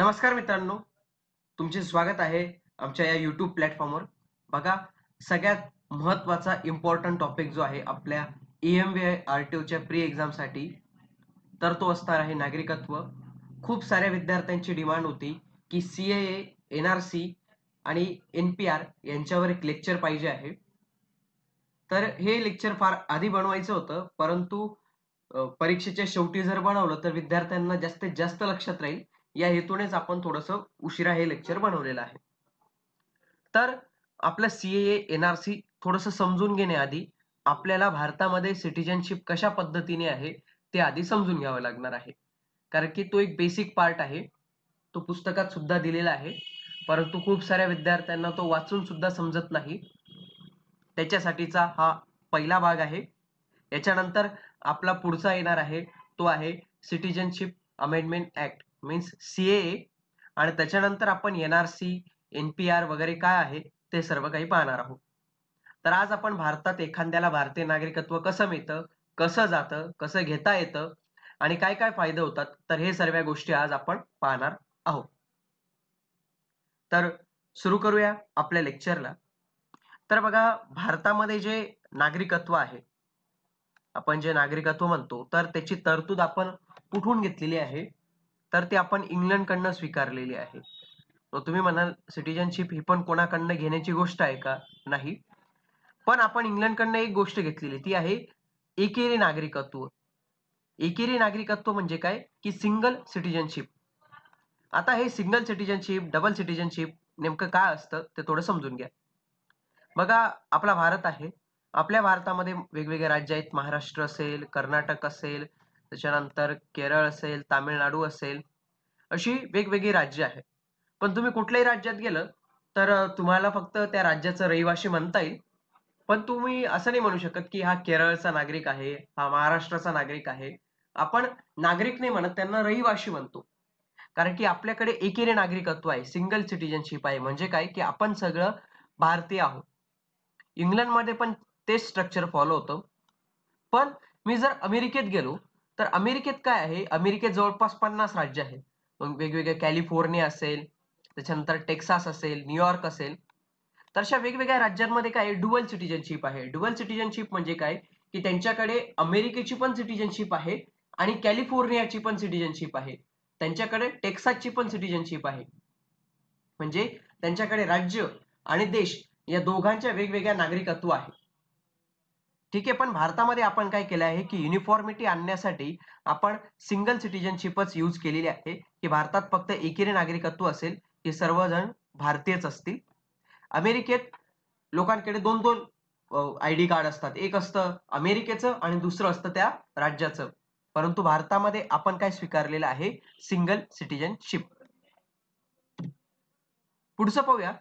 नमस्कार मित्रांनो तुमचे स्वागत आहे आमच्या या युट्यूब प्लॅटफॉर्मवर बघा सगळ्यात महत्वाचा इम्पॉर्टंट टॉपिक जो आहे आपल्या आय आर टी ओच्या प्री एक्झामसाठी तर तो असणार आहे नागरिकत्व खूप साऱ्या विद्यार्थ्यांची डिमांड होती की C A N R C आणि एन पी आर यांच्यावर एक लेक्चर पाहिजे आहे तर हे लेक्चर फार आधी बनवायचं होतं परंतु परीक्षेच्या शेवटी जर बनवलं तर विद्यार्थ्यांना जास्तीत जास्त लक्षात राहील या हेतूनेच आपण थोडस उशिरा हे लेक्चर बनवलेलं आहे तर आपलं आर एनआरसी थोडस समजून घेण्याआधी आपल्याला भारतामध्ये सिटीजनशिप कशा पद्धतीने आहे ते आधी समजून घ्यावं लागणार आहे कारण की तो एक बेसिक पार्ट आहे तो पुस्तकात सुद्धा दिलेला आहे परंतु खूप साऱ्या विद्यार्थ्यांना तो वाचून सुद्धा समजत नाही त्याच्यासाठीचा हा पहिला भाग आहे याच्यानंतर आपला पुढचा येणार आहे तो आहे citizenship amendment act means CA आणि त्याच्यानंतर आपण N R C N P R वगैरे काय आहे ते सर्व काही पाहणार आहोत तर आज आपण भारतात एखाद्याला भारतीय नागरिकत्व कसं मिळतं कसं जातं कसं घेता येतं आणि काय काय फायदे होतात तर हे सर्व गोष्टी आज आपण पाहणार आहोत तर सुरू करूया आपल्या लेक्चरला तर बघा भारतामध्ये जे नागरिकत्व आहे आपण जे नागरिकत्व म्हणतो तर त्याची तरतूद आपण कुठून घेतलेली आहे तर ती आपण इंग्लंडकडनं स्वीकारलेली आहे तुम्ही म्हणाल सिटीजनशिप ही पण कोणाकडनं घेण्याची गोष्ट आहे का नाही पण आपण इंग्लंडकडनं एक गोष्ट घेतलेली ती आहे एकेरी नागरिकत्व एकेरी नागरिकत्व म्हणजे काय की सिंगल सिटीजनशिप आता हे सिंगल सिटीजनशिप डबल सिटीजनशिप नेमकं काय असतं ते थोडं समजून घ्या बघा आपला भारत आहे आपल्या भारतामध्ये वेगवेगळे राज्य आहेत महाराष्ट्र असेल कर्नाटक असेल त्याच्यानंतर केरळ असेल तामिळनाडू असेल अशी वेगवेगळी राज्य आहेत पण तुम्ही कुठल्याही राज्यात गेलं तर तुम्हाला फक्त त्या राज्याचं रहिवाशी म्हणता येईल पण तुम्ही असं नाही म्हणू शकत की हा केरळचा नागरिक आहे हा महाराष्ट्राचा नागरिक आहे आपण नागरिक नाही म्हणत त्यांना रहिवाशी म्हणतो कारण की आपल्याकडे एकेरी नागरिकत्व आहे सिंगल सिटीजनशिप आहे म्हणजे काय की आपण सगळं भारतीय आहोत इंग्लंडमध्ये पण तेच स्ट्रक्चर फॉलो होतं पण मी जर अमेरिकेत गेलो तर अमेरिकेत काय आहे अमेरिकेत जवळपास पन्नास राज्य आहेत मग वेगवेगळे कॅलिफोर्निया असेल त्याच्यानंतर टेक्सास असेल न्यूयॉर्क असेल तर अशा वेगवेगळ्या राज्यांमध्ये काय डुअल सिटीजनशिप आहे डुअल सिटीजनशिप म्हणजे काय की त्यांच्याकडे अमेरिकेची पण सिटीजनशिप आहे आणि कॅलिफोर्नियाची पण सिटीजनशिप आहे त्यांच्याकडे टेक्सासची पण सिटीजनशिप आहे म्हणजे त्यांच्याकडे राज्य आणि देश या दोघांच्या वेगवेगळ्या नागरिकत्व आहे ठीक आहे पण भारतामध्ये आपण काय केलं आहे की युनिफॉर्मिटी आणण्यासाठी आपण सिंगल सिटीजनशिपच यूज केलेली आहे की भारतात फक्त एकेरी नागरिकत्व असेल की सर्वजण भारतीयच असतील अमेरिकेत लोकांकडे दोन दोन आय डी कार्ड असतात एक असतं अमेरिकेचं आणि दुसरं असतं त्या राज्याचं परंतु भारतामध्ये आपण काय स्वीकारलेलं आहे सिंगल सिटीजनशिप पुढचं पाहूया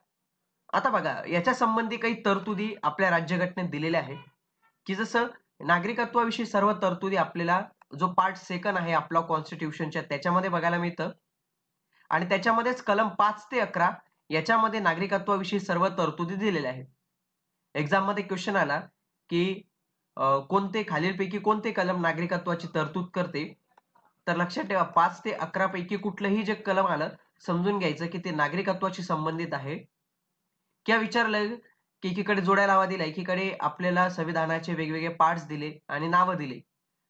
आता बघा याच्या संबंधी काही तरतुदी आपल्या राज्यघटनेत दिलेल्या आहेत की जसं नागरिकत्वाविषयी सर्व तरतुदी आपल्याला जो पार्ट सेकंड आहे आपला कॉन्स्टिट्यूशनच्या त्याच्यामध्ये बघायला मिळतं आणि त्याच्यामध्येच कलम पाच ते अकरा याच्यामध्ये नागरिकत्वाविषयी सर्व तरतुदी दिलेल्या आहेत एक्झाम मध्ये क्वेश्चन आला की कोणते खालीलपैकी कोणते कलम नागरिकत्वाची तरतूद करते तर लक्षात ठेवा पाच ते अकरा पैकी कुठलंही जे कलम आलं समजून घ्यायचं की ते नागरिकत्वाशी संबंधित आहे किंवा विचारलं की एकीकडे जोड्या लावा दिला एकीकडे आपल्याला संविधानाचे वेगवेगळे पार्ट्स दिले आणि नावं दिले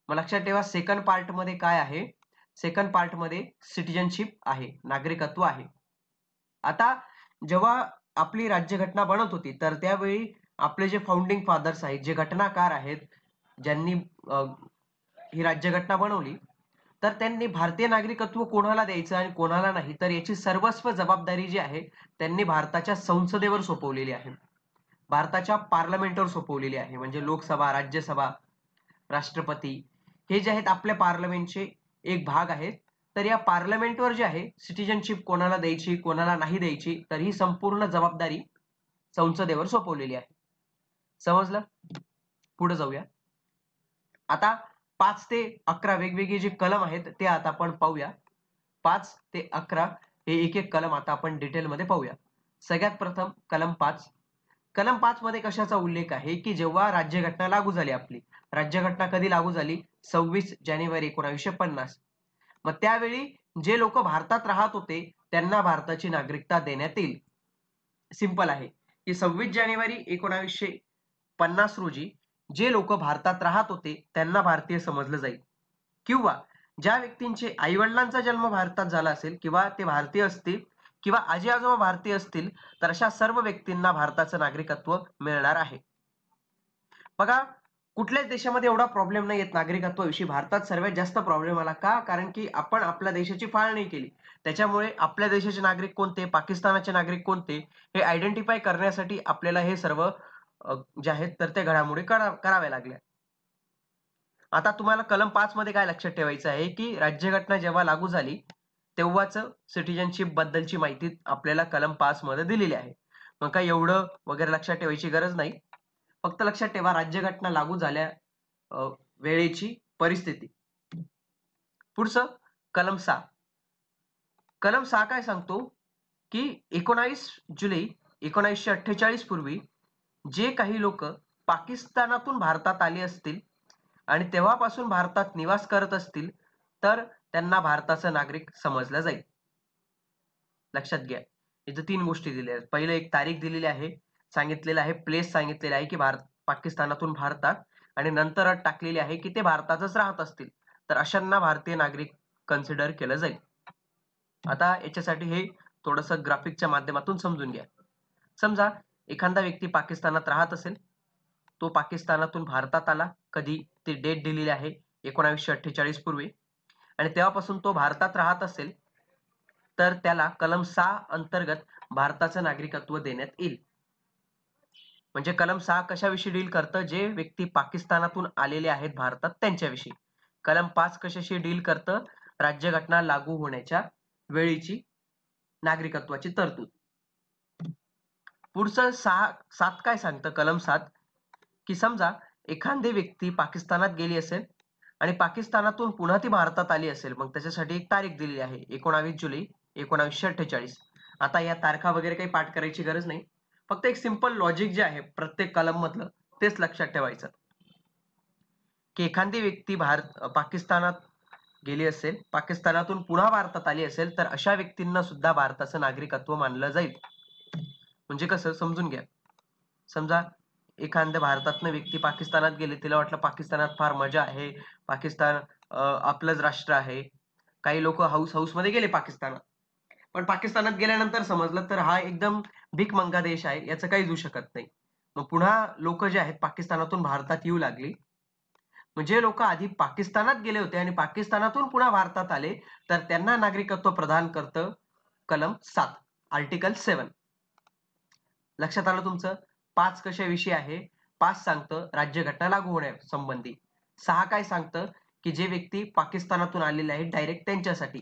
मग लक्षात ठेवा सेकंड पार्ट मध्ये काय आहे सेकंड पार्ट मध्ये सिटीजनशिप आहे नागरिकत्व आहे आता जेव्हा आपली राज्यघटना बनत होती तर त्यावेळी आपले जे फाउंडिंग फादर्स आहेत जे घटनाकार आहेत ज्यांनी ही राज्यघटना बनवली तर त्यांनी भारतीय नागरिकत्व कोणाला द्यायचं आणि कोणाला नाही तर याची सर्वस्व जबाबदारी जी आहे त्यांनी भारताच्या संसदेवर सोपवलेली आहे भारताच्या पार्लमेंटवर सोपवलेली आहे म्हणजे लोकसभा राज्यसभा राष्ट्रपती हे जे आहेत आपल्या पार्लमेंटचे एक भाग आहेत तर या पार्लमेंटवर जे आहे सिटीजनशिप कोणाला द्यायची कोणाला नाही द्यायची तर ही संपूर्ण जबाबदारी संसदेवर सोपवलेली आहे समजलं पुढे जाऊया आता पाच ते अकरा वेगवेगळे जे कलम आहेत ते आता आपण पाहूया पाच ते अकरा हे एक एक कलम आता आपण डिटेलमध्ये पाहूया सगळ्यात प्रथम कलम पाच कलम पाच मध्ये कशाचा उल्लेख आहे की जेव्हा राज्यघटना लागू झाली आपली राज्यघटना कधी लागू झाली सव्वीस जानेवारी एकोणाशे पन्नास मग त्यावेळी जे लोक भारतात राहत होते त्यांना भारताची नागरिकता देण्यात येईल सिंपल आहे की सव्वीस जानेवारी एकोणावीसशे पन्नास रोजी जे लोक भारतात राहत होते त्यांना भारतीय समजलं जाईल किंवा ज्या व्यक्तींचे आईवडिलांचा जन्म भारतात झाला असेल किंवा ते भारतीय असतील किंवा आजी आजोबा भारतीय असतील तर अशा सर्व व्यक्तींना भारताचं नागरिकत्व मिळणार आहे बघा कुठल्याच देशामध्ये एवढा प्रॉब्लेम नाही येत नागरिकत्वाविषयी भारतात सर्वात जास्त प्रॉब्लेम आला का कारण की आपण आपल्या देशाची फाळणी केली त्याच्यामुळे आपल्या देशाचे नागरिक कोणते पाकिस्तानाचे नागरिक कोणते हे आयडेंटिफाय करण्यासाठी आपल्याला हे सर्व जे आहेत तर ते घडामोडी करा कराव्या लागल्या आता तुम्हाला कलम पाच मध्ये काय लक्षात ठेवायचं आहे की राज्यघटना जेव्हा लागू झाली तेव्हाच सिटीजनशिप बद्दलची माहिती आपल्याला कलम पाच मध्ये दिलेली आहे मग काय एवढं वगैरे लक्षात ठेवायची गरज नाही फक्त लक्षात ठेवा राज्यघटना लागू झाल्या वेळेची परिस्थिती पुढचं कलम सहा कलम सहा काय सांगतो की एकोणावीस जुलै एकोणावीसशे अठ्ठेचाळीस पूर्वी जे काही लोक पाकिस्तानातून भारतात आले असतील आणि तेव्हापासून भारतात निवास करत असतील तर त्यांना भारताचं नागरिक समजलं जाईल लक्षात घ्या इथं तीन गोष्टी दिल्या आहेत पहिले एक तारीख दिलेली आहे सांगितलेलं आहे प्लेस सांगितलेलं आहे की भारत पाकिस्तानातून भारतात आणि नंतर अट टाकलेली आहे की ते भारतातच राहत असतील तर अशांना भारतीय नागरिक कन्सिडर केलं जाईल आता याच्यासाठी हे थोडस ग्राफिकच्या माध्यमातून समजून घ्या समजा एखादा व्यक्ती पाकिस्तानात राहत असेल तो पाकिस्तानातून भारतात आला कधी ती डेट दिलेली आहे एकोणावीसशे अठ्ठेचाळीस पूर्वी आणि तेव्हापासून तो भारतात राहत असेल तर त्याला कलम सहा अंतर्गत भारताचं नागरिकत्व देण्यात येईल म्हणजे कलम सहा कशाविषयी डील करतं जे व्यक्ती पाकिस्तानातून आलेले आहेत भारतात त्यांच्याविषयी कलम पाच कशाशी डील करतं राज्यघटना लागू होण्याच्या वेळीची नागरिकत्वाची तरतूद पुढचं सहा सात काय सांगतं कलम सात की समजा एखादी व्यक्ती पाकिस्तानात गेली असेल आणि पाकिस्तानातून पुन्हा ती भारतात आली असेल मग त्याच्यासाठी एक तारीख दिलेली आहे एकोणावीस जुलै एकोणावीसशे अठ्ठेचाळीस आता या तारखा वगैरे काही पाठ करायची गरज नाही फक्त एक सिंपल लॉजिक जे आहे प्रत्येक कलम मधलं तेच लक्षात ठेवायचं की एखादी व्यक्ती भारत पाकिस्तानात गेली असेल पाकिस्तानातून पुन्हा भारतात आली असेल तर अशा व्यक्तींना सुद्धा भारताचं नागरिकत्व मानलं जाईल म्हणजे कसं समजून घ्या समजा एखाद्या भारतातनं व्यक्ती पाकिस्तानात गेली तिला वाटलं पाकिस्तानात फार मजा आहे पाकिस्तान आपलंच राष्ट्र आहे काही लोक हाऊस हाऊस मध्ये गेले पाकिस्तानात पण पाकिस्तानात गेल्यानंतर समजलं तर हा एकदम भिकमंगा देश आहे याचं काही होऊ शकत नाही मग पुन्हा लोक जे आहेत पाकिस्तानातून भारतात येऊ लागली म्हणजे लोक आधी पाकिस्तानात गेले होते आणि पाकिस्तानातून पुन्हा भारतात आले तर त्यांना नागरिकत्व प्रदान करतं कलम सात आर्टिकल सेवन लक्षात आलं तुमचं पाच कशाविषयी आहे पाच सांगतं राज्यघटना लागू होण्यासंबंधी सहा काय सांगतं की जे व्यक्ती पाकिस्तानातून आलेले आहेत डायरेक्ट त्यांच्यासाठी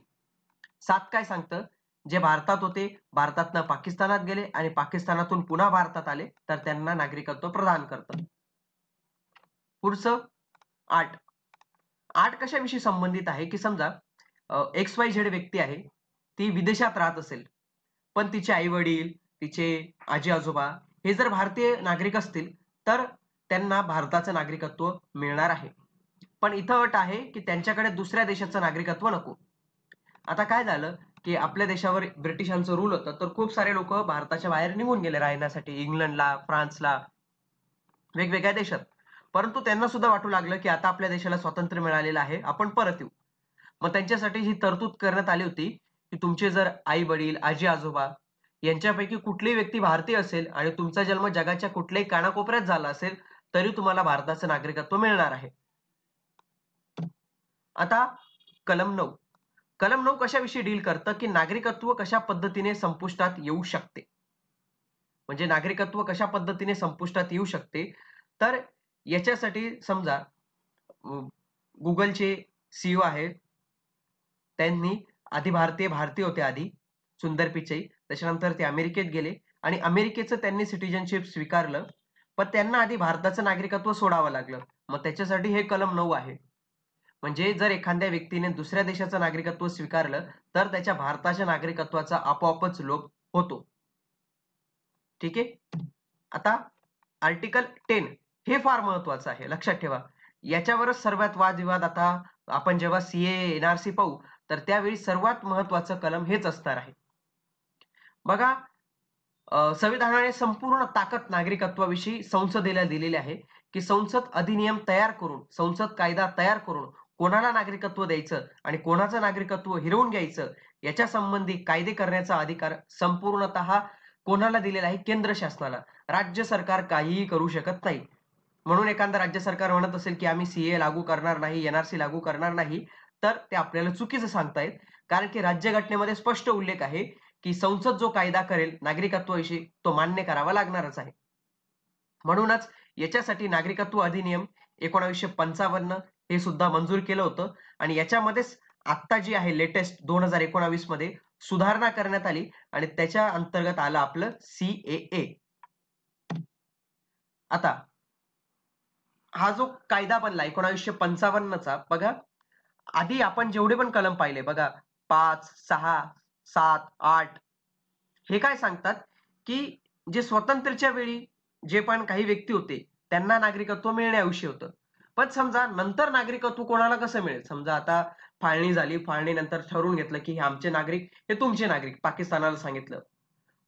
सात काय सांगतं जे भारतात होते भारतातनं पाकिस्तानात गेले आणि पाकिस्तानातून पुन्हा भारतात आले तर त्यांना नागरिकत्व प्रदान करतं पुढचं आठ आठ कशाविषयी संबंधित आहे की समजा एक्स वाय झेड व्यक्ती आहे ती विदेशात राहत असेल पण तिचे आई वडील तिचे आजी आजोबा हे जर भारतीय नागरिक असतील तर त्यांना भारताचं नागरिकत्व मिळणार आहे पण इथं अट आहे की त्यांच्याकडे दुसऱ्या देशाचं नागरिकत्व नको आता काय झालं की आपल्या देशावर ब्रिटिशांचं रूल होतं तर खूप सारे लोक भारताच्या बाहेर निघून गेले राहण्यासाठी इंग्लंडला फ्रान्सला वेगवेगळ्या देशात परंतु त्यांना सुद्धा वाटू लागलं की आता आपल्या देशाला स्वातंत्र्य मिळालेलं आहे आपण परत येऊ मग त्यांच्यासाठी ही तरतूद करण्यात आली होती की तुमचे जर आई वडील आजी आजोबा यांच्यापैकी कुठलीही व्यक्ती भारतीय असेल आणि तुमचा जन्म जगाच्या कुठल्याही कानाकोपऱ्यात झाला असेल तरी तुम्हाला भारताचं नागरिकत्व मिळणार आहे आता कलम नऊ कलम नऊ कशाविषयी डील करतं की नागरिकत्व कशा पद्धतीने संपुष्टात येऊ शकते म्हणजे नागरिकत्व कशा पद्धतीने संपुष्टात येऊ शकते तर याच्यासाठी समजा गुगलचे सीईओ आहेत त्यांनी आधी भारतीय भारतीय होते आधी सुंदर पिचई त्याच्यानंतर ते अमेरिकेत गेले आणि अमेरिकेचं त्यांनी सिटीजनशिप स्वीकारलं पण त्यांना आधी भारताचं नागरिकत्व सोडावं लागलं मग त्याच्यासाठी हे कलम नऊ आहे म्हणजे जर एखाद्या व्यक्तीने दुसऱ्या देशाचं नागरिकत्व स्वीकारलं तर त्याच्या भारताच्या नागरिकत्वाचा आपोआपच लोप होतो ठीक आहे आता आर्टिकल टेन हे फार महत्वाचं आहे लक्षात ठेवा याच्यावरच सर्वात वादविवाद आता आपण जेव्हा सीए एनआरसी पाहू तर त्यावेळी सर्वात महत्वाचं कलम हेच असणार आहे बघा संविधानाने संपूर्ण ताकद नागरिकत्वाविषयी संसदेला दिलेली आहे की संसद अधिनियम तयार करून संसद कायदा तयार करून कोणाला नागरिकत्व द्यायचं आणि कोणाचं नागरिकत्व हिरवून घ्यायचं याच्या संबंधी कायदे करण्याचा अधिकार संपूर्णत कोणाला दिलेला आहे केंद्र शासनाला राज्य सरकार काहीही करू शकत नाही म्हणून एखादा राज्य सरकार म्हणत असेल की आम्ही सीए लागू करणार नाही एनआरसी लागू करणार नाही तर ते आपल्याला चुकीचं सांगतायत कारण की राज्यघटनेमध्ये स्पष्ट उल्लेख आहे की संसद जो कायदा करेल नागरिकत्वाविषयी तो मान्य करावा लागणारच आहे म्हणूनच याच्यासाठी नागरिकत्व अधिनियम एकोणावीसशे पंचावन्न हे सुद्धा मंजूर केलं होतं आणि याच्यामध्येच आत्ता जी आहे लेटेस्ट दोन हजार एकोणावीस मध्ये सुधारणा करण्यात आली आणि त्याच्या अंतर्गत आलं आपलं ए आता हा जो कायदा बनला एकोणावीसशे पंचावन्नचा बघा आधी आपण जेवढे पण कलम पाहिले बघा पाच सहा सात आठ हे काय सांगतात की जे स्वतंत्रच्या वेळी जे पण काही व्यक्ती होते त्यांना नागरिकत्व मिळणे आवश्यक होतं पण समजा नंतर नागरिकत्व कोणाला कसं मिळेल समजा आता फाळणी झाली फाळणी नंतर ठरवून घेतलं की हे आमचे नागरिक हे तुमचे नागरिक पाकिस्तानाला सांगितलं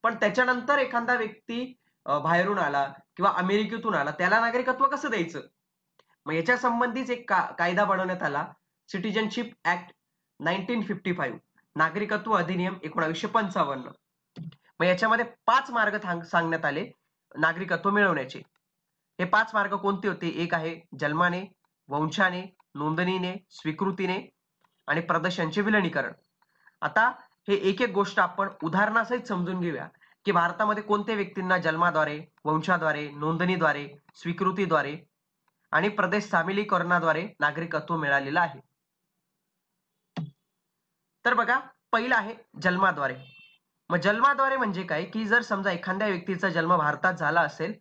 पण त्याच्यानंतर एखादा व्यक्ती बाहेरून आला किंवा अमेरिकेतून आला त्याला नागरिकत्व कसं द्यायचं मग याच्या संबंधीच एक का, कायदा बनवण्यात आला citizenship act nineteen fifty five नागरिकत्व अधिनियम एकोणावीसशे पंचावन्न मग याच्यामध्ये पाच मार्ग सांगण्यात आले नागरिकत्व मिळवण्याचे हे पाच मार्ग कोणते होते एक आहे जन्माने वंशाने नोंदणीने स्वीकृतीने आणि प्रदेशांचे विलनीकरण आता हे एक एक गोष्ट आपण उदाहरणासहित समजून घेऊया की भारतामध्ये कोणत्या व्यक्तींना जन्माद्वारे वंशाद्वारे नोंदणीद्वारे स्वीकृतीद्वारे आणि प्रदेश सामिलीकरणाद्वारे नागरिकत्व मिळालेलं आहे तर बघा पहिलं आहे जन्माद्वारे मग जन्माद्वारे म्हणजे काय की जर समजा एखाद्या व्यक्तीचा जन्म भारतात झाला असेल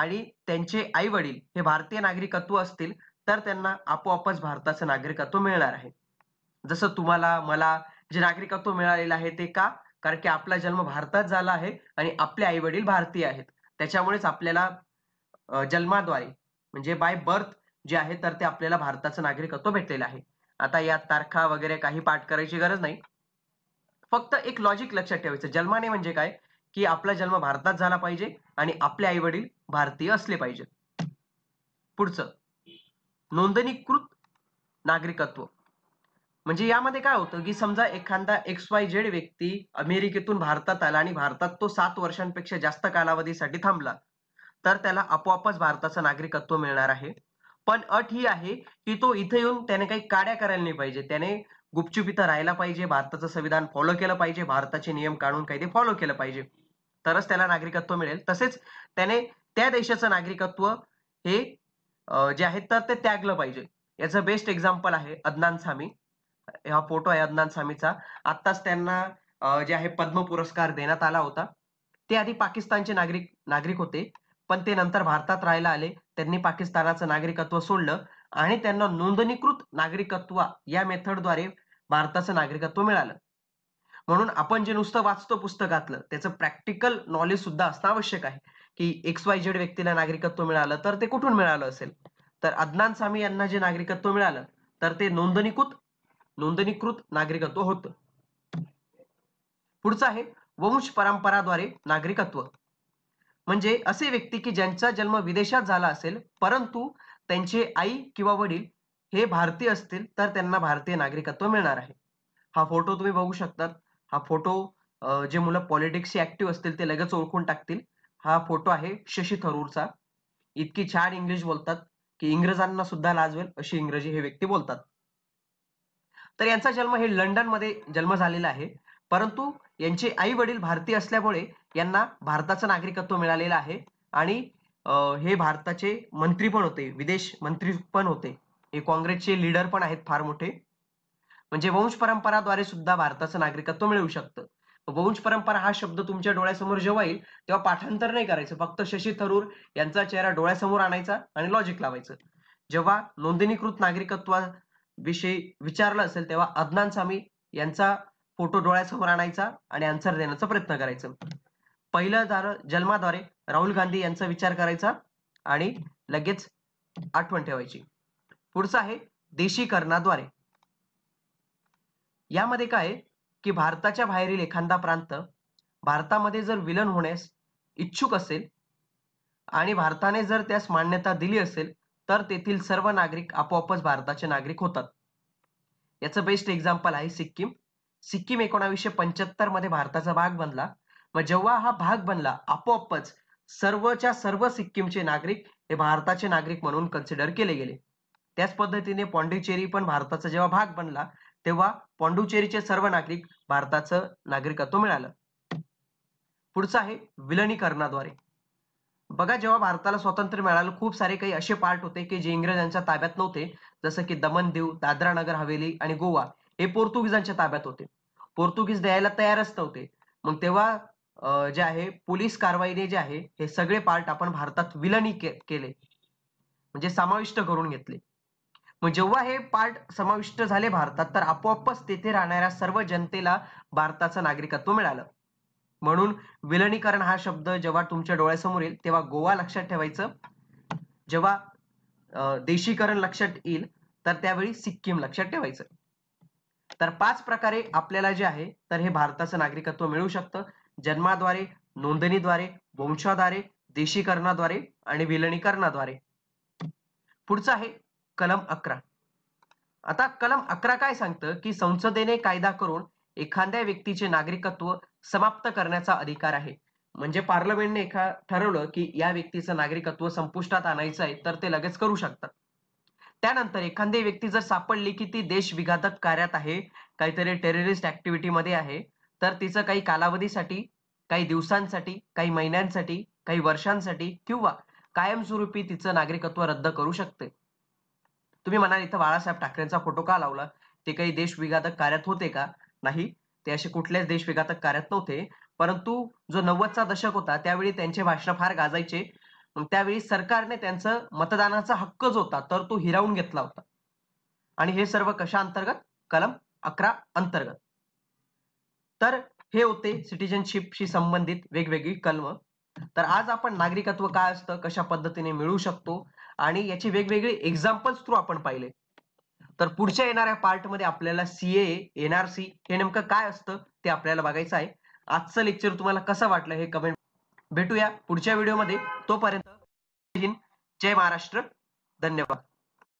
आणि त्यांचे आई वडील हे भारतीय नागरिकत्व असतील तर त्यांना आपोआपच भारताचं नागरिकत्व मिळणार आहे जसं तुम्हाला मला जे नागरिकत्व मिळालेलं आहे ते का कारण की आपला जन्म भारतात झाला आहे आणि आपले आई वडील भारतीय आहेत त्याच्यामुळेच आपल्याला जन्माद्वारे म्हणजे बाय बर्थ जे आहे तर ते आपल्याला भारताचं नागरिकत्व भेटलेलं आहे आता यात तारखा वगैरे काही पाठ करायची गरज नाही फक्त एक लॉजिक लक्षात ठेवायचं जन्माने म्हणजे काय की आपला जन्म भारतात झाला पाहिजे आणि आपले आई वडील भारतीय असले पाहिजे पुढचं नोंदणीकृत नागरिकत्व म्हणजे यामध्ये काय होतं की समजा एखादा एक्स वाय झेड व्यक्ती अमेरिकेतून भारतात आला आणि भारतात तो सात वर्षांपेक्षा जास्त कालावधीसाठी थांबला तर त्याला आपोआपच भारताचं नागरिकत्व मिळणार आहे पण अट ही आहे की तो इथे येऊन त्याने काही काड्या करायला नाही पाहिजे त्याने गुपचूप इथं राहायला पाहिजे भारताचं संविधान फॉलो केलं पाहिजे भारताचे नियम काढून कायदे फॉलो केलं पाहिजे तरच त्याला नागरिकत्व मिळेल तसेच त्याने त्या देशाचं नागरिकत्व हे जे आहे तर ते त्यागलं पाहिजे याचं बेस्ट एक्झाम्पल आहे अदनान सामी हा फोटो आहे अदनान सामीचा आत्ताच त्यांना जे आहे पद्म पुरस्कार देण्यात आला होता ते आधी पाकिस्तानचे नागरिक नागरिक होते पण ते नंतर भारतात राहायला आले त्यांनी पाकिस्तानाचं नागरिकत्व सोडलं आणि त्यांना नोंदणीकृत नागरिकत्व या मेथडद्वारे भारताचं नागरिकत्व मिळालं म्हणून आपण जे नुसतं वाचतो पुस्तकातलं त्याचं प्रॅक्टिकल नॉलेज सुद्धा असणं आवश्यक आहे की एक्स वाय झेड व्यक्तीला नागरिकत्व मिळालं तर ते कुठून मिळालं असेल तर अदनान सामी यांना जे नागरिकत्व मिळालं तर ते नोंदणीकृत नोंदणीकृत नागरिकत्व होतं पुढचं आहे वंश परंपराद्वारे नागरिकत्व म्हणजे असे व्यक्ती की ज्यांचा जन्म विदेशात झाला असेल परंतु त्यांचे आई किंवा वडील हे भारतीय असतील तर त्यांना भारतीय नागरिकत्व मिळणार आहे हा फोटो तुम्ही बघू शकतात हा फोटो जे मुलं पॉलिटिक्सशी ऍक्टिव्ह असतील ते लगेच ओळखून टाकतील हा फोटो आहे शशी थरूरचा इतकी छान इंग्लिश बोलतात की इंग्रजांना सुद्धा लाजवेल अशी इंग्रजी हे व्यक्ती बोलतात तर यांचा जन्म हे लंडन मध्ये जन्म झालेला आहे परंतु यांचे आई वडील भारतीय असल्यामुळे यांना भारताचं नागरिकत्व मिळालेलं आहे आणि हे भारताचे मंत्री पण होते विदेश मंत्री पण होते हे काँग्रेसचे लीडर पण आहेत फार मोठे म्हणजे वंश परंपराद्वारे सुद्धा भारताचं नागरिकत्व मिळू शकतं वंश परंपरा हा शब्द तुमच्या डोळ्यासमोर जेव्हा येईल तेव्हा पाठांतर नाही करायचं फक्त शशी थरूर यांचा चेहरा डोळ्यासमोर आणायचा आणि लॉजिक लावायचं जेव्हा नोंदणीकृत नागरिकत्वाविषयी विचारलं असेल तेव्हा अदनान सामी यांचा फोटो डोळ्यासमोर आणायचा आणि आन्सर देण्याचा प्रयत्न करायचा पहिल्या जन्माद्वारे राहुल गांधी यांचा विचार करायचा आणि लगेच आठवण ठेवायची पुढचं आहे देशीकरणाद्वारे यामध्ये काय की भारताच्या बाहेरील एखादा प्रांत भारतामध्ये जर विलन होण्यास इच्छुक असेल आणि भारताने जर त्यास मान्यता दिली असेल तर तेथील सर्व नागरिक आपोआपच भारताचे नागरिक होतात याचं बेस्ट एक्झाम्पल आहे सिक्कीम सिक्कीम एकोणावीसशे पंच्याहत्तर मध्ये भारताचा भाग बनला मग जेव्हा हा भाग बनला आपोआपच सर्वच्या सर्व सिक्कीमचे नागरिक हे भारताचे नागरिक म्हणून कन्सिडर केले गेले त्याच पद्धतीने पॉंडिचेरी पण भारताचा जेव्हा भाग बनला तेव्हा पॉंडुचेरीचे सर्व नागरिक भारताचं नागरिकत्व मिळालं पुढचं आहे विलनीकरणाद्वारे बघा जेव्हा भारताला स्वातंत्र्य मिळालं खूप सारे काही असे पार्ट होते की जे इंग्रजांच्या ताब्यात नव्हते जसं की दमन देव दादरा नगर हवेली आणि गोवा हे पोर्तुगीजांच्या ताब्यात होते पोर्तुगीज द्यायला तयारच नव्हते मग तेव्हा जे आहे पोलीस कारवाईने जे आहे हे सगळे पार्ट आपण भारतात विलनी के, केले म्हणजे समाविष्ट करून घेतले मग जेव्हा हे पार्ट समाविष्ट झाले भारतात तर आपोआपच तेथे राहणाऱ्या सर्व जनतेला भारताचं नागरिकत्व मिळालं म्हणून विलनीकरण हा शब्द जेव्हा तुमच्या डोळ्यासमोर येईल तेव्हा गोवा लक्षात ठेवायचं जेव्हा देशीकरण लक्षात येईल तर त्यावेळी सिक्कीम लक्षात ठेवायचं तर पाच प्रकारे आपल्याला जे आहे तर हे भारताचं नागरिकत्व मिळू शकतं जन्माद्वारे नोंदणीद्वारे वंशाद्वारे देशीकरणाद्वारे आणि विलनीकरणाद्वारे पुढचं आहे कलम अकरा आता कलम अकरा काय सांगतं की संसदेने कायदा करून एखाद्या व्यक्तीचे नागरिकत्व समाप्त करण्याचा अधिकार आहे म्हणजे पार्लमेंटने एखा ठरवलं की या व्यक्तीचं नागरिकत्व संपुष्टात आणायचं आहे तर ते लगेच करू शकतात त्यानंतर एखादी व्यक्ती जर सापडली की ती देशविघातक कार्यात आहे काहीतरी टेररिस्ट ऍक्टिव्हिटीमध्ये आहे तर तिचं काही कालावधीसाठी काही दिवसांसाठी काही महिन्यांसाठी काही वर्षांसाठी किंवा कायमस्वरूपी तिचं नागरिकत्व रद्द करू शकते तुम्ही म्हणाल इथं बाळासाहेब ठाकरेंचा फोटो का लावला ते काही देशविघातक कार्यात होते का नाही ते असे कुठल्याच देशविघातक कार्यात नव्हते परंतु जो नव्वदचा दशक होता त्यावेळी त्यांचे भाषण फार गाजायचे त्यावेळी सरकारने त्यांचं मतदानाचा हक्क जो होता तर तो हिरावून घेतला होता आणि हे सर्व कशा अंतर्गत कलम अकरा अंतर्गत तर हे होते सिटीजनशिपशी संबंधित वेगवेगळी कलम तर आज आपण नागरिकत्व काय असतं कशा पद्धतीने मिळू शकतो आणि याची वेगवेगळी एक्झाम्पल्स थ्रू आपण पाहिले तर पुढच्या येणाऱ्या पार्टमध्ये आपल्याला सीए एनआरसी हे नेमकं काय असतं ते आपल्याला बघायचं आहे आजचं लेक्चर तुम्हाला कसं वाटलं हे कमेंट भेटूया पुढच्या व्हिडिओमध्ये तोपर्यंत जय महाराष्ट्र धन्यवाद